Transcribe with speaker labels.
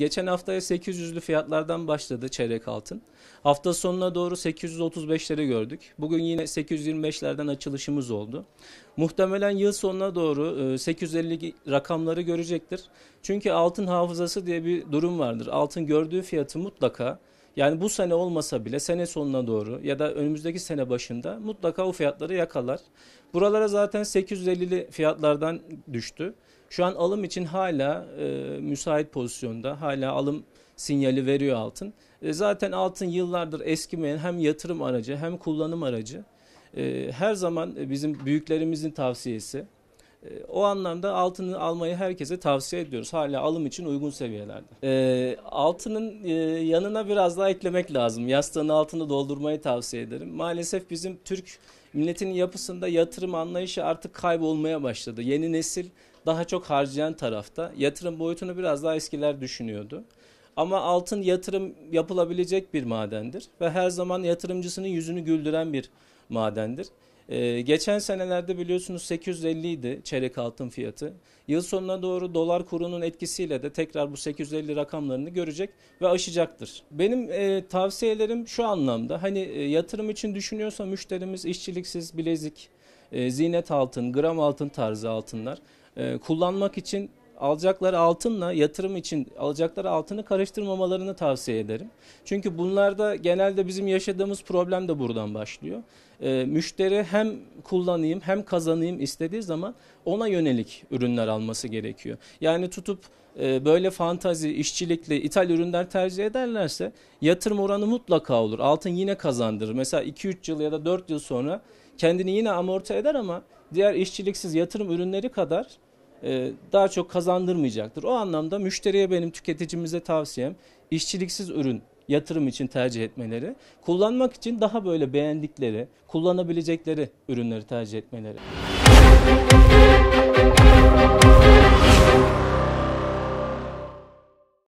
Speaker 1: Geçen haftaya 800'lü fiyatlardan başladı çeyrek altın. Hafta sonuna doğru 835'leri gördük. Bugün yine 825'lerden açılışımız oldu. Muhtemelen yıl sonuna doğru 850 e, rakamları görecektir. Çünkü altın hafızası diye bir durum vardır. Altın gördüğü fiyatı mutlaka yani bu sene olmasa bile sene sonuna doğru ya da önümüzdeki sene başında mutlaka o fiyatları yakalar. Buralara zaten 850'li fiyatlardan düştü. Şu an alım için hala e, müsait pozisyonda. Hala alım sinyali veriyor altın. E, zaten altın yıllardır eskimeyen hem yatırım aracı hem kullanım aracı. E, her zaman bizim büyüklerimizin tavsiyesi ee, o anlamda altını almayı herkese tavsiye ediyoruz. Hala alım için uygun seviyelerde. E, altının e, yanına biraz daha eklemek lazım. Yastığın altını doldurmayı tavsiye ederim. Maalesef bizim Türk milletin yapısında yatırım anlayışı artık kaybolmaya başladı. Yeni nesil daha çok harcayan tarafta. Yatırım boyutunu biraz daha eskiler düşünüyordu. Ama altın yatırım yapılabilecek bir madendir ve her zaman yatırımcısının yüzünü güldüren bir madendir. Ee, geçen senelerde biliyorsunuz 850 idi çeyrek altın fiyatı. Yıl sonuna doğru dolar kurunun etkisiyle de tekrar bu 850 rakamlarını görecek ve aşacaktır. Benim e, tavsiyelerim şu anlamda hani e, yatırım için düşünüyorsa müşterimiz işçiliksiz bilezik, e, zinet altın, gram altın tarzı altınlar e, kullanmak için alacakları altınla yatırım için alacakları altını karıştırmamalarını tavsiye ederim. Çünkü bunlarda genelde bizim yaşadığımız problem de buradan başlıyor. E, müşteri hem kullanayım hem kazanayım istediği zaman ona yönelik ürünler alması gerekiyor. Yani tutup e, böyle fantazi, işçilikli ithal ürünler tercih ederlerse yatırım oranı mutlaka olur. Altın yine kazandırır. Mesela 2-3 yıl ya da 4 yıl sonra kendini yine amorti eder ama diğer işçiliksiz yatırım ürünleri kadar e, daha çok kazandırmayacaktır. O anlamda müşteriye benim tüketicimize tavsiyem işçiliksiz ürün yatırım için tercih etmeleri, kullanmak için daha böyle beğendikleri, kullanabilecekleri ürünleri tercih etmeleri. Müzik